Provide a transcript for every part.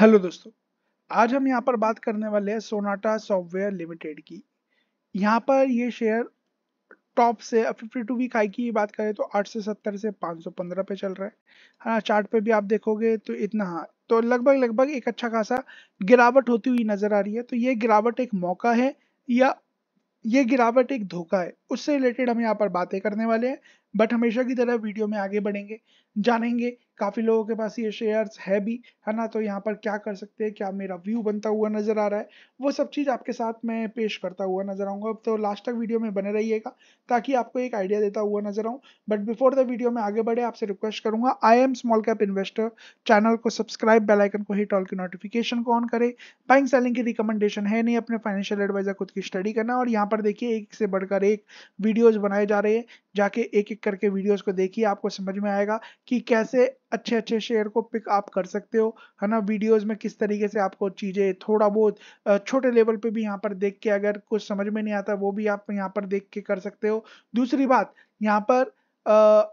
hello दोस्तों आज हम यहाँ पर बात करने वाले हैं सोनाटा सॉफ्टवेयर लिमिटेड की यहाँ पर ये शेयर टॉप से फिफ्टी टू वीक हाई की बात करें तो 8 से 70 से 515 पे चल रहा है हाँ चार्ट पे भी आप देखोगे तो इतना हाँ तो लगभग लगभग एक अच्छा खासा गिरावट होती हुई नजर आ रही है तो ये गिरावट एक मौका है या ये गिरावट एक धोखा है उससे रिलेटेड हम यहाँ पर बातें करने वाले हैं बट हमेशा की तरह वीडियो में आगे बढ़ेंगे जानेंगे काफ़ी लोगों के पास ये शेयर्स है भी है ना तो यहाँ पर क्या कर सकते हैं क्या मेरा व्यू बनता हुआ नज़र आ रहा है वो सब चीज़ आपके साथ मैं पेश करता हुआ नज़र आऊँगा तो लास्ट तक वीडियो में बने रहिएगा ताकि आपको एक आइडिया देता हुआ नज़र आऊँ बट बिफोर द वीडियो में आगे बढ़े आपसे रिक्वेस्ट करूंगा I am small cap investor channel को सब्सक्राइब बेलाइकन को हिट ऑल की नोटिफिकेशन को ऑन करें बाइंग सेलिंग की रिकमेंडेशन है नहीं अपने फाइनेंशियल एडवाइजर खुद की स्टडी करना और यहाँ पर देखिए एक से बढ़कर एक वीडियोज़ बनाए जा रहे हैं जाके एक एक करके वीडियोज़ को देखिए आपको समझ में आएगा कि कैसे अच्छे अच्छे शेयर को पिक आप कर सकते हो है ना वीडियोस में किस तरीके से आपको चीज़ें थोड़ा बहुत छोटे लेवल पे भी यहाँ पर देख के अगर कुछ समझ में नहीं आता वो भी आप यहाँ पर देख के कर सकते हो दूसरी बात यहाँ पर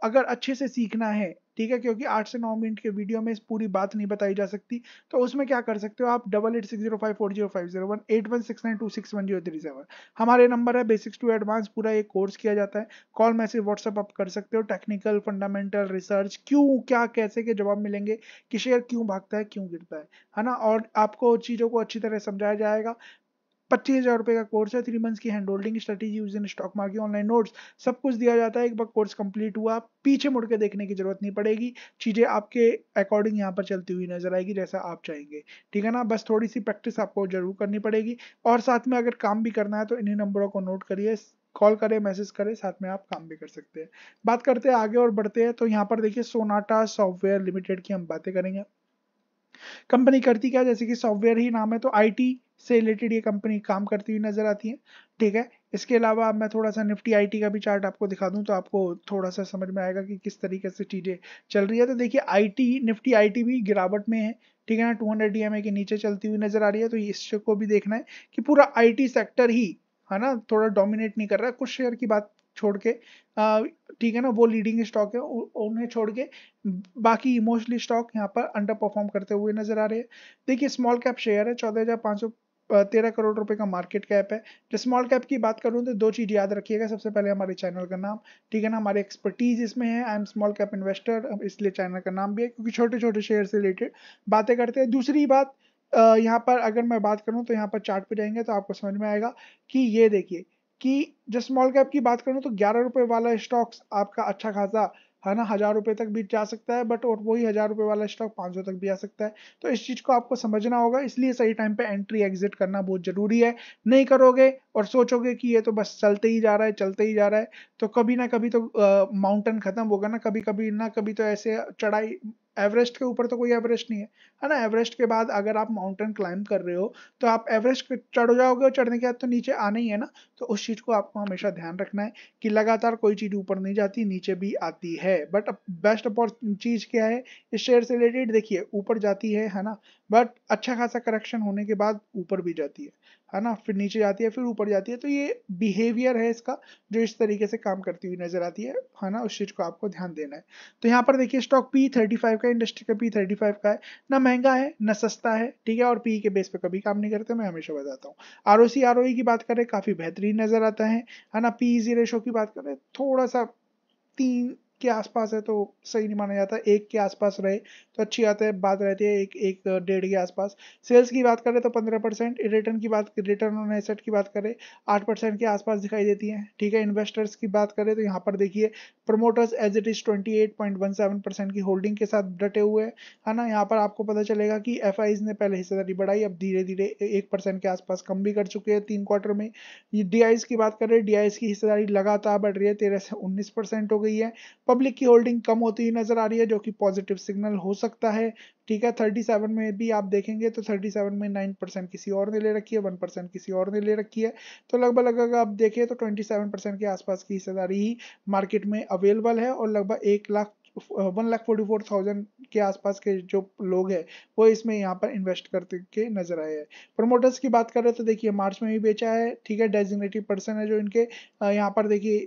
अगर अच्छे से सीखना है ठीक है क्योंकि आठ से नौ मिनट के वीडियो में इस पूरी बात नहीं बताई जा सकती तो उसमें क्या कर सकते हो आप double eight six zero five four zero five zero one eight one six nine two six one zero three seven हमारे नंबर है बेसिक्स टू एडवांस पूरा एक कोर्स किया जाता है कॉल मैसेज व्हाट्सअप आप कर सकते हो टेक्निकल फंडामेंटल रिसर्च क्यों क्या कैसे के जवाब मिलेंगे कि शेयर क्यों भागता है क्यों गिरता है है ना और आपको चीज़ों को अच्छी तरह समझाया जाएगा पच्चीस हजार रुपए का कोर्स है थ्री मंथ्स की hand holding strategy use in stock market online notes सब कुछ दिया जाता है एक बार कोर्स कंप्लीट हुआ पीछे मुड़ के देखने की जरूरत नहीं पड़ेगी चीज़ें आपके अकॉर्डिंग यहाँ पर चलती हुई नजर आएगी जैसा आप चाहेंगे ठीक है ना बस थोड़ी सी प्रैक्टिस आपको जरूर करनी पड़ेगी और साथ में अगर काम भी करना है तो इन्हीं नंबरों को नोट करिए कॉल करें मैसेज करें साथ में आप काम भी कर सकते हैं बात करते हैं आगे और बढ़ते हैं तो यहाँ पर देखिए सोनाटा सॉफ्टवेयर लिमिटेड की हम बातें करेंगे कंपनी करती क्या जैसे कि सॉफ्टवेयर ही नाम है तो आईटी से रिलेटेड ये कंपनी काम करती हुई नजर आती है ठीक है इसके अलावा मैं थोड़ा सा निफ्टी आईटी का भी चार्ट आपको दिखा दूं तो आपको थोड़ा सा समझ में आएगा कि किस तरीके से चीज़ें चल रही है तो देखिए आईटी निफ्टी आईटी भी गिरावट में है ठीक है ना टू हंड्रेड डी के नीचे चलती हुई नजर आ रही है तो इसको भी देखना है कि पूरा आई सेक्टर ही है ना थोड़ा डोमिनेट नहीं कर रहा है कुछ शेयर की बात छोड़ के ठीक है ना वो लीडिंग स्टॉक है उन्हें छोड़ के बाकी मोस्टली स्टॉक यहाँ पर अंडर परफॉर्म करते हुए नजर आ रहे हैं देखिए स्मॉल कैप शेयर है चौदह हज़ार पाँच सौ तेरह करोड़ रुपए का मार्केट कैप है जो स्मॉल कैप की बात करूँ तो दो चीज़ याद रखिएगा सबसे पहले हमारे चैनल का नाम ठीक है ना हमारी एक्सपर्टीज इसमें है I am small cap investor इसलिए चैनल का नाम भी है क्योंकि छोटे छोटे शेयर से रिलेटेड बातें करते हैं दूसरी बात यहाँ पर अगर मैं बात करूँ तो यहाँ पर चार्ट पे जाएंगे तो आपको समझ में आएगा कि ये देखिए कि जो स्मॉल कैप की बात करूँ तो ग्यारह रुपये वाला स्टॉक्स आपका अच्छा खासा है ना हज़ार रुपये तक भी जा सकता है बट और वही हज़ार रुपये वाला स्टॉक पाँच सौ तक भी आ सकता है तो इस चीज़ को आपको समझना होगा इसलिए सही टाइम पे एंट्री एग्जिट करना बहुत ज़रूरी है नहीं करोगे और सोचोगे कि ये तो बस चलते ही जा रहा है चलते ही जा रहा है तो कभी ना कभी तो माउंटेन ख़त्म होगा ना कभी कभी ना कभी तो ऐसे चढ़ाई एवरेस्ट के ऊपर तो कोई एवरेस्ट नहीं है है ना एवरेस्ट के बाद अगर आप माउंटेन क्लाइंब कर रहे हो तो आप एवरेस्ट चढ़ जाओगे और चढ़ने के बाद तो नीचे आना ही है ना तो उस चीज़ को आपको हमेशा ध्यान रखना है कि लगातार कोई चीज़ ऊपर नहीं जाती नीचे भी आती है बट बेस्ट चीज़ क्या है इस शेयर से रिलेटेड देखिए ऊपर जाती है है ना बट अच्छा खासा करेक्शन होने के बाद ऊपर भी जाती है है ना फिर नीचे जाती है फिर ऊपर जाती है तो ये बिहेवियर है इसका जो इस तरीके से काम करती हुई नजर आती है है ना उस चीज को आपको ध्यान देना है तो यहाँ पर देखिए स्टॉक पी थर्टी फाइव का इंडस्ट्री का पी थर्टी फाइव का है ना महंगा है ना सस्ता है ठीक है और पी के बेस पे कभी काम नहीं करते मैं हमेशा बताता हूँ R O C R O की बात करें काफी बेहतरीन नजर आता है है ना पी जी रेशो की बात करें थोड़ा सा तीन के आसपास है तो सही नहीं माना जाता एक के आसपास रहे तो अच्छी बात है बात रहती है एक एक डेढ़ के आसपास सेल्स की बात करें तो पंद्रह परसेंट रिटर्न की बात रिटर्न ऑन एसेट की बात करें आठ परसेंट के आसपास दिखाई देती है ठीक है इन्वेस्टर्स की बात करें तो यहाँ पर देखिए promoters as it is twenty eight point one seven percent की होल्डिंग के साथ डटे हुए है ना यहाँ पर आपको पता चलेगा कि एफ ने पहले हिस्सेदारी बढ़ाई अब धीरे धीरे एक परसेंट के आसपास कम भी कर चुके हैं तीन क्वार्टर में डी की बात करें डी की हिस्सेदारी लगातार बढ़ रही है तेरह से उन्नीस परसेंट हो गई है पब्लिक की होल्डिंग कम होती हुई नजर आ रही है जो कि पॉजिटिव सिग्नल हो सकता है ठीक है 37 में भी आप देखेंगे तो 37 में 9 परसेंट किसी और ने ले रखी है 1 परसेंट किसी और ने ले रखी है तो लगभग अगर आप देखें तो 27 परसेंट के आसपास की हिस्सेदारी ही मार्केट में अवेलेबल है और लगभग एक lakh one lakh forty four thousand के आसपास के जो लोग हैं वो इसमें यहाँ पर इन्वेस्ट करते के नजर आए हैं प्रमोटर्स की बात करें तो देखिए मार्च में भी बेचा है ठीक है डेजिग्नेटिव पर्सन है जो इनके यहाँ पर देखिए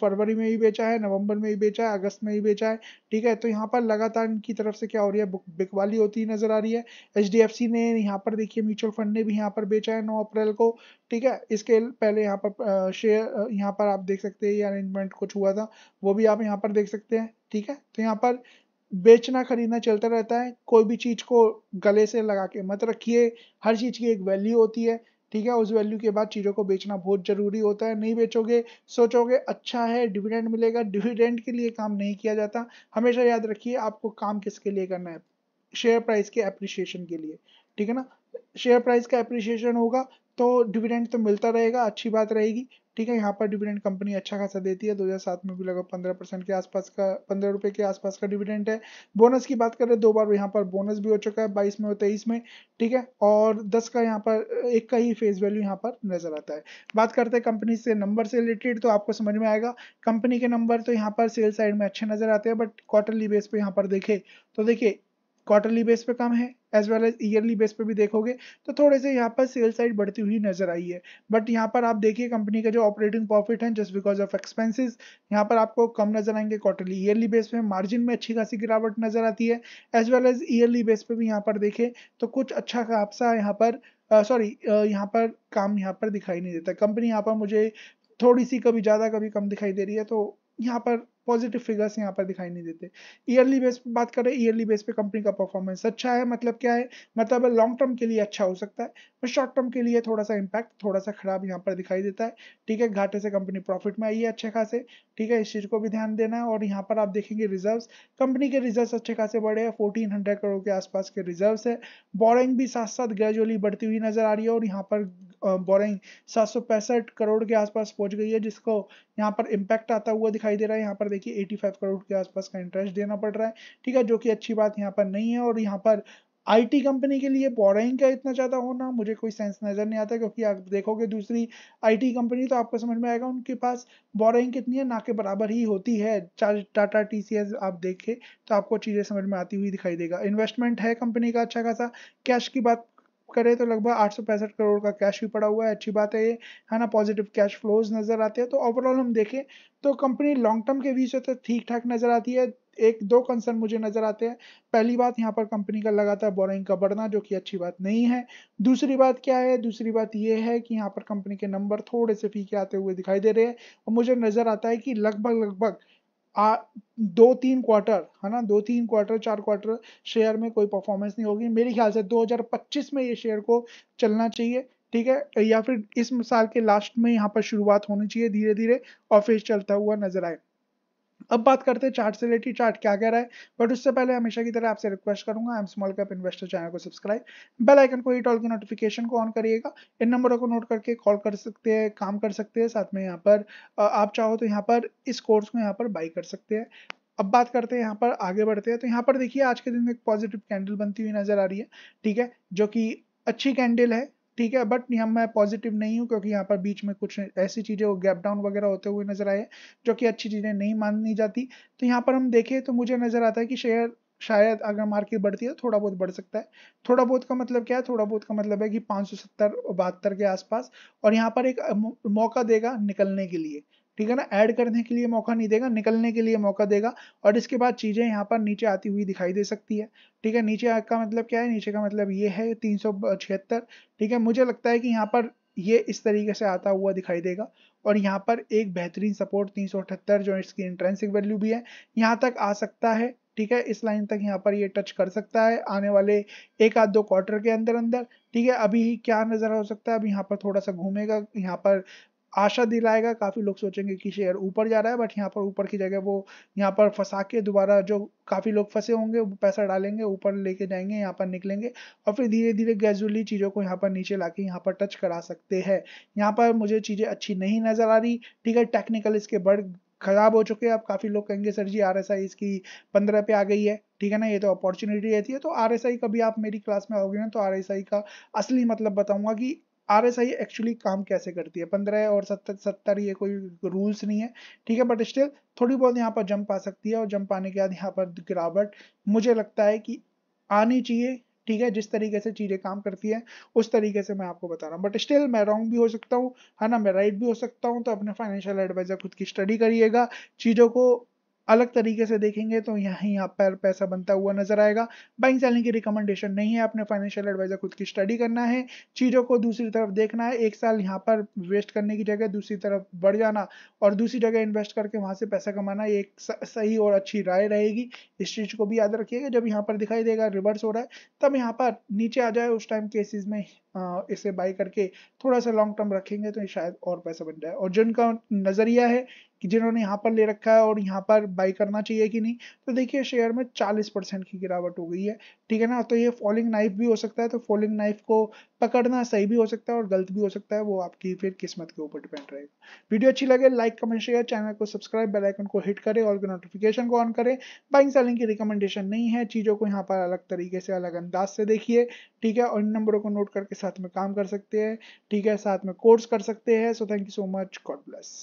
फरवरी में भी बेचा है नवंबर में भी बेचा है अगस्त में भी बेचा है ठीक है तो यहाँ पर लगातार इनकी तरफ से क्या हो रही है बिकवाली होती नजर आ रही है एच ने यहाँ पर देखिए म्यूचुअल फंड ने भी यहाँ पर बेचा है नौ अप्रैल को ठीक है इसके पहले यहाँ पर शेयर यहाँ पर आप देख सकते हैं ये अरेंजमेंट कुछ हुआ था वो भी आप यहाँ पर देख सकते हैं ठीक है तो यहाँ पर बेचना खरीदना चलता रहता है कोई भी चीज़ को गले से लगा के मत रखिए हर चीज़ की एक वैल्यू होती है ठीक है उस वैल्यू के बाद चीज़ों को बेचना बहुत ज़रूरी होता है नहीं बेचोगे सोचोगे अच्छा है डिविडेंड मिलेगा डिविडेंड के लिए काम नहीं किया जाता हमेशा याद रखिए आपको काम किसके लिए करना है शेयर प्राइस के एप्रिसिएशन के लिए ठीक है ना शेयर प्राइस का एप्रिसिएशन होगा तो डिविडेंड तो मिलता रहेगा अच्छी बात रहेगी ठीक है यहाँ पर डिविडेंड कंपनी अच्छा खासा देती है 2007 में भी लगभग 15 परसेंट के आसपास का पंद्रह रुपये के आसपास का डिविडेंड है बोनस की बात करें दो बार यहाँ पर बोनस भी हो चुका है बाईस में और तेईस में ठीक है और 10 का यहाँ पर एक का ही फेस वैल्यू यहाँ पर नजर आता है बात करते हैं कंपनी से नंबर से रिलेटेड तो आपको समझ में आएगा कंपनी के नंबर तो यहाँ पर सेल साइड में अच्छे नजर आते हैं बट क्वार्टरली बेस पे यहाँ पर देखे तो देखिए क्वार्टरली बेस पे कम है as well as yearly base पे भी देखोगे तो थोड़े से यहाँ पर सेल साइड बढ़ती हुई नजर आई है बट यहाँ पर आप देखिए कंपनी का जो ऑपरेटिंग प्रॉफिट है जस्ट बिकॉज ऑफ एक्सपेंसिस यहाँ पर आपको कम नजर आएंगे क्वार्टरली ईयरली बेस पे मार्जिन में अच्छी खासी गिरावट नजर आती है as well as yearly base पे भी यहाँ पर देखें तो कुछ अच्छा खासा यहाँ पर सॉरी uh, uh, यहाँ पर काम यहाँ पर दिखाई नहीं देता कंपनी यहाँ पर मुझे थोड़ी सी कभी ज़्यादा कभी कम दिखाई दे रही है तो यहाँ पर पॉजिटिव फिगर्स यहाँ पर दिखाई नहीं देते ईयरली बेस पे बात करें ईयरली बेस पे कंपनी का परफॉर्मेंस अच्छा है मतलब क्या है मतलब लॉन्ग टर्म के लिए अच्छा हो सकता है पर शॉर्ट टर्म के लिए थोड़ा सा इम्पैक्ट थोड़ा सा खराब यहाँ पर दिखाई देता है ठीक है घाटे से कंपनी प्रॉफिट में आई है अच्छे खासे ठीक है इस चीज़ को भी ध्यान देना है और यहाँ पर आप देखेंगे रिजर्व कंपनी के रिजर्व अच्छे खासे बढ़े हैं फोर्टीन हंड्रेड करोड़ के आसपास के रिजर्व है बोरिंग भी साथ साथ ग्रेजुअली बढ़ती हुई नजर आ रही है और यहाँ पर बोरिंग सात करोड़ के आसपास पहुंच गई है जिसको यहाँ पर इम्पैक्ट आता हुआ दिखाई दे रहा है यहाँ पर देखिए 85 करोड़ के आसपास का इंटरेस्ट देना पड़ रहा है ठीक है जो कि अच्छी बात यहाँ पर नहीं है और यहाँ पर आईटी कंपनी के लिए बोराइंग का इतना ज़्यादा होना मुझे कोई सेंस नज़र नहीं आता क्योंकि आप देखोगे दूसरी आईटी कंपनी तो आपको समझ में आएगा उनके पास बोराइंग कितनी है ना के बराबर ही होती है टाटा टी आप देखें तो आपको चीज़ें समझ में आती हुई दिखाई देगा इन्वेस्टमेंट है कंपनी का अच्छा खासा कैश की बात करें तो लगभग आठ करोड़ का कैश भी पड़ा हुआ है अच्छी बात है ये है ना पॉजिटिव कैश फ्लोज नज़र आते हैं तो ओवरऑल हम देखें तो कंपनी लॉन्ग टर्म के बीच से तो ठीक ठाक नज़र आती है एक दो कंसर्न मुझे नज़र आते हैं पहली बात यहाँ पर कंपनी का लगातार बोरिंग का बढ़ना जो कि अच्छी बात नहीं है दूसरी बात क्या है दूसरी बात यह है कि यहाँ पर कंपनी के नंबर थोड़े से फीके आते हुए दिखाई दे रहे हैं और मुझे नज़र आता है कि लगभग लगभग आ, दो तीन क्वार्टर है ना दो तीन क्वार्टर चार क्वार्टर शेयर में कोई परफॉर्मेंस नहीं होगी मेरे ख्याल से 2025 में ये शेयर को चलना चाहिए ठीक है या फिर इस साल के लास्ट में यहाँ पर शुरुआत होनी चाहिए धीरे धीरे और फिर चलता हुआ नजर आए अब बात करते हैं चार्ट से रिलेटेड चार्ट क्या कह रहा है बट उससे पहले हमेशा की तरह आपसे रिक्वेस्ट करूंगा I am small cap investor channel को सब्सक्राइब बेल आइकन को हिट ऑल की नोटिफिकेशन को ऑन करिएगा इन नंबरों को नोट करके कॉल कर सकते हैं काम कर सकते हैं साथ में यहाँ पर आप चाहो तो यहाँ पर इस कोर्स को यहाँ पर बाई कर सकते हैं अब बात करते हैं यहाँ पर आगे बढ़ते हैं तो यहाँ पर देखिए आज के दिन एक पॉजिटिव कैंडल बनती हुई नजर आ रही है ठीक है जो कि अच्छी कैंडल है ठीक है बट यहाँ मैं पॉजिटिव नहीं हूँ क्योंकि यहाँ पर बीच में कुछ ऐसी चीज़ें गैप डाउन वगैरह होते हुए नजर आए जो कि अच्छी चीज़ें नहीं मानी जाती तो यहाँ पर हम देखें तो मुझे नज़र आता है कि शेयर शायद अगर मार्केट बढ़ती है तो थोड़ा बहुत बढ़ सकता है थोड़ा बहुत का मतलब क्या है थोड़ा बहुत का मतलब है कि पाँच सौ सत्तर बहत्तर के आसपास और यहाँ पर एक मौका देगा निकलने के लिए ठीक है ना ऐड करने के लिए मौका नहीं देगा निकलने के लिए मौका देगा और इसके बाद चीज़ें यहाँ पर नीचे आती हुई दिखाई दे सकती है ठीक है नीचे का मतलब क्या है नीचे का मतलब ये है तीन ठीक है मुझे लगता है कि यहाँ पर ये इस तरीके से आता हुआ दिखाई देगा और यहाँ पर एक बेहतरीन सपोर्ट तीन जो इसकी इंट्रेंसिक वैल्यू भी है यहाँ तक आ सकता है ठीक है इस लाइन तक यहाँ पर ये टच कर सकता है आने वाले एक आध दो क्वार्टर के अंदर अंदर ठीक है अभी क्या नज़र हो सकता है अभी यहाँ पर थोड़ा सा घूमेगा यहाँ पर आशा दिलाएगा काफ़ी लोग सोचेंगे कि शेयर ऊपर जा रहा है बट यहाँ पर ऊपर की जगह वो यहाँ पर फंसा के दोबारा जो काफ़ी लोग फंसे होंगे वो पैसा डालेंगे ऊपर लेके जाएंगे यहाँ पर निकलेंगे और फिर धीरे धीरे ग्रेजुअली चीज़ों को यहाँ पर नीचे ला के यहाँ पर टच करा सकते हैं यहाँ पर मुझे चीज़ें अच्छी नहीं नज़र आ रही ठीक है टेक्निकल इसके बढ़ खराब हो चुके हैं अब काफ़ी लोग कहेंगे sir ji R S I इसकी पंद्रह पे आ गई है ठीक है ना ये तो अपॉर्चुनिटी रहती है तो आर एस आई कभी आप मेरी क्लास में आओगे ना तो आर एस आई का असली मतलब बताऊंगा कि आर एस आई एक्चुअली काम कैसे करती है पंद्रह और सत्तर सत्तर ये कोई रूल्स नहीं है ठीक है बट स्टिल थोड़ी बहुत यहाँ पर जंप आ सकती है और जंप आने के बाद यहाँ पर गिरावट मुझे लगता है कि आनी चाहिए ठीक है जिस तरीके से चीज़ें काम करती है उस तरीके से मैं आपको बता रहा हूँ बट स्टिल मैं रॉन्ग भी हो सकता हूँ है ना मैं राइट भी हो सकता हूँ तो अपने फाइनेंशियल एडवाइज़र खुद की स्टडी करिएगा चीज़ों को अलग तरीके से देखेंगे तो यहाँ यहाँ पर पैसा बनता हुआ नजर आएगा बाइंग सेलिंग की रिकमेंडेशन नहीं है अपने फाइनेंशियल एडवाइजर खुद की स्टडी करना है चीज़ों को दूसरी तरफ देखना है एक साल यहाँ पर वेस्ट करने की जगह दूसरी तरफ बढ़ जाना और दूसरी जगह इन्वेस्ट करके वहाँ से पैसा कमाना एक सही और अच्छी राय रहेगी इस चीज़ को भी याद रखिएगा जब यहाँ पर दिखाई देगा रिवर्स हो रहा है तब यहाँ पर नीचे आ जाए उस टाइम केसेस में इसे बाई करके थोड़ा सा लॉन्ग टर्म रखेंगे तो शायद और पैसा बन जाए और जिनका नज़रिया है कि जिन्होंने यहाँ पर ले रखा है और यहाँ पर बाई करना चाहिए कि नहीं तो देखिए शेयर में 40 परसेंट की गिरावट हो गई है ठीक है ना तो ये फॉलिंग नाइफ भी हो सकता है तो फॉलिंग नाइफ को पकड़ना सही भी हो सकता है और गलत भी हो सकता है वो आपकी फिर किस्मत के ऊपर डिपेंड रहेगा वीडियो अच्छी लगे लाइक कमेंट शेयर चैनल को सब्सक्राइब बेलाइकन को हिट करें और नोटिफिकेशन को ऑन करें बाइंग सेलिंग की रिकमेंडेशन नहीं है चीज़ों को यहाँ पर अलग तरीके से अलग अंदाज से देखिए ठीक है और इन नंबरों को नोट करके साथ में काम कर सकते हैं ठीक है साथ में कोर्स कर सकते हैं so thank you so much God bless